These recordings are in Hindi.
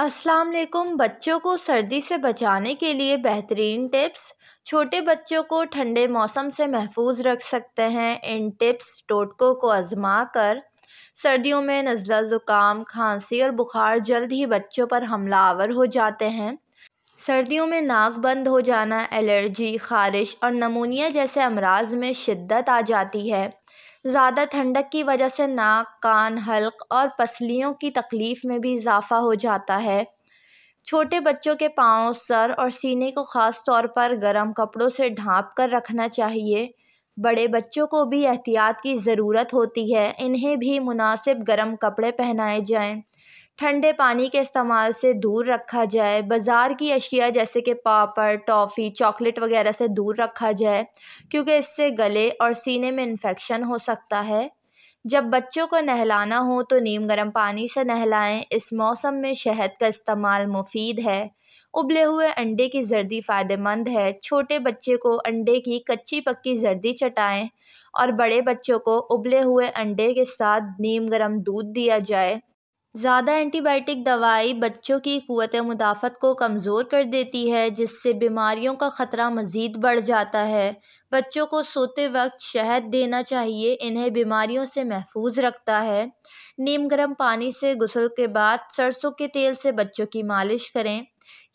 अस्सलाम वालेकुम बच्चों को सर्दी से बचाने के लिए बेहतरीन टिप्स छोटे बच्चों को ठंडे मौसम से महफूज रख सकते हैं इन टिप्स टोटकों को आजमा कर सर्दियों में नज़ला ज़ुकाम खांसी और बुखार जल्द ही बच्चों पर हमलावर हो जाते हैं सर्दियों में नाक बंद हो जाना एलर्जी खारिश और नमूनिया जैसे अमराज में शिद्दत आ जाती है ज़्यादा ठंडक की वजह से नाक कान हल्क और पसलियों की तकलीफ़ में भी इजाफ़ा हो जाता है छोटे बच्चों के पाँव सर और सीने को ख़ास तौर पर गर्म कपड़ों से ढाँप कर रखना चाहिए बड़े बच्चों को भी एहतियात की ज़रूरत होती है इन्हें भी मुनासिब गर्म कपड़े पहनाए जाएं ठंडे पानी के इस्तेमाल से दूर रखा जाए बाज़ार की अशिया जैसे कि पापड़ टॉफ़ी चॉकलेट वगैरह से दूर रखा जाए क्योंकि इससे गले और सीने में इन्फेक्शन हो सकता है जब बच्चों को नहलाना हो तो नीम गर्म पानी से नहलाएं इस मौसम में शहद का इस्तेमाल मुफीद है उबले हुए अंडे की जर्दी फ़ायदेमंद है छोटे बच्चे को अंडे की कच्ची पक्की जर्दी चटाएं और बड़े बच्चों को उबले हुए अंडे के साथ नीम गर्म दूध दिया जाए ज़्यादा एंटीबायोटिक दवाई बच्चों की कुत मुदाफ़त को कमज़ोर कर देती है जिससे बीमारियों का ख़तरा मज़ीद बढ़ जाता है बच्चों को सोते वक्त शहद देना चाहिए इन्हें बीमारियों से महफूज रखता है नीम गर्म पानी से गुसल के बाद सरसों के तेल से बच्चों की मालिश करें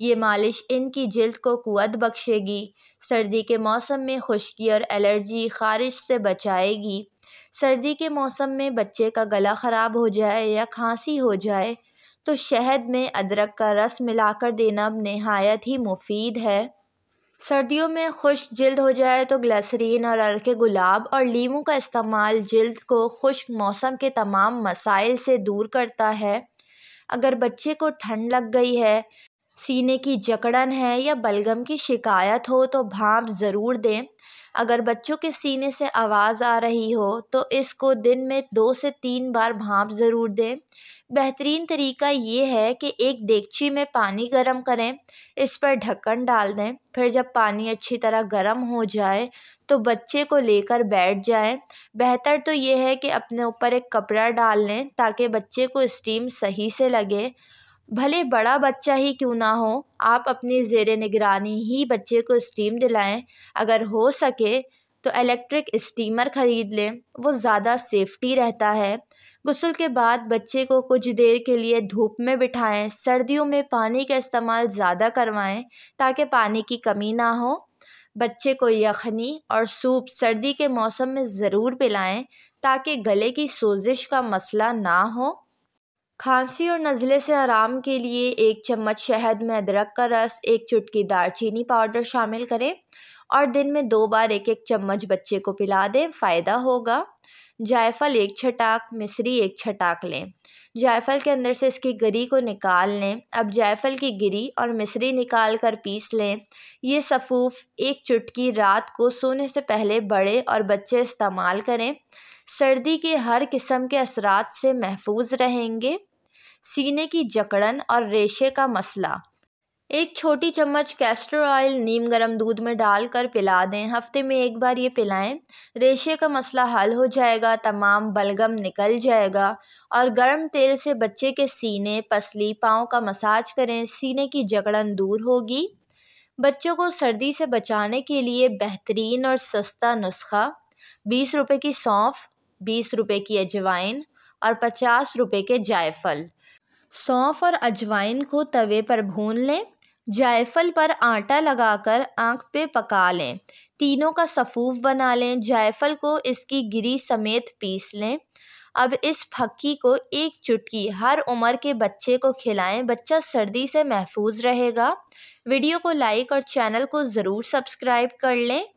ये मालिश इनकी जल्द को क़ुत बख्शेगी सर्दी के मौसम में खुश्की और एलर्जी ख़ारिश से बचाएगी सर्दी के मौसम में बच्चे का गला ख़राब हो जाए या खांसी हो जाए तो शहद में अदरक का रस मिलाकर देना नहायत ही मुफ़ीद है सर्दियों में खुश्क जल्द हो जाए तो ग्लासरीन और अरके गुलाब और लीमू का इस्तेमाल जल्द को खुश्क मौसम के तमाम मसाइल से दूर करता है अगर बच्चे को ठंड लग गई है सीने की जकड़न है या बलगम की शिकायत हो तो भाँप ज़रूर दें अगर बच्चों के सीने से आवाज़ आ रही हो तो इसको दिन में दो से तीन बार भाँप ज़रूर दें बेहतरीन तरीका ये है कि एक देगची में पानी गर्म करें इस पर ढक्कन डाल दें फिर जब पानी अच्छी तरह गर्म हो जाए तो बच्चे को लेकर बैठ जाएं बेहतर तो ये है कि अपने ऊपर एक कपड़ा डाल लें ताकि बच्चे को स्टीम सही से लगे भले बड़ा बच्चा ही क्यों ना हो आप अपनी ज़ेर निगरानी ही बच्चे को स्टीम दिलाएं अगर हो सके तो इलेक्ट्रिक स्टीमर ख़रीद लें वो ज़्यादा सेफ्टी रहता है गसल के बाद बच्चे को कुछ देर के लिए धूप में बिठाएं सर्दियों में पानी का इस्तेमाल ज़्यादा करवाएं ताकि पानी की कमी ना हो बच्चे को यखनी और सूप सर्दी के मौसम में ज़रूर पिलाएं ताकि गले की सोजिश का मसला ना हो खांसी और नज़ले से आराम के लिए एक चम्मच शहद में अदरक का रस एक चुटकी दालचीनी पाउडर शामिल करें और दिन में दो बार एक एक चम्मच बच्चे को पिला दें फ़ायदा होगा जायफल एक छटाक मिश्री एक छटाक लें जायफल के अंदर से इसकी गिरी को निकाल लें अब जायफल की गिरी और मिश्री निकाल कर पीस लें ये सफ़ूफ एक चुटकी रात को सोने से पहले बड़े और बच्चे इस्तेमाल करें सर्दी के हर किस्म के असरात से महफूज रहेंगे सीने की जकड़न और रेशे का मसला एक छोटी चम्मच कैस्टर ऑयल नीम गर्म दूध में डालकर पिला दें हफ्ते में एक बार ये पिलाएं रेशे का मसला हल हो जाएगा तमाम बलगम निकल जाएगा और गर्म तेल से बच्चे के सीने पसली पाँव का मसाज करें सीने की जकड़न दूर होगी बच्चों को सर्दी से बचाने के लिए बेहतरीन और सस्ता नुस्खा बीस रुपए की सौंफ बीस रुपए की अजवाइन और पचास रुपये के जायफल सौंफ और अजवाइन को तवे पर भून लें जायफल पर आटा लगाकर आँख पे पका लें तीनों का सफ़ूफ बना लें जायफल को इसकी गिरी समेत पीस लें अब इस फक्की को एक चुटकी हर उम्र के बच्चे को खिलाएं बच्चा सर्दी से महफूज रहेगा वीडियो को लाइक और चैनल को ज़रूर सब्सक्राइब कर लें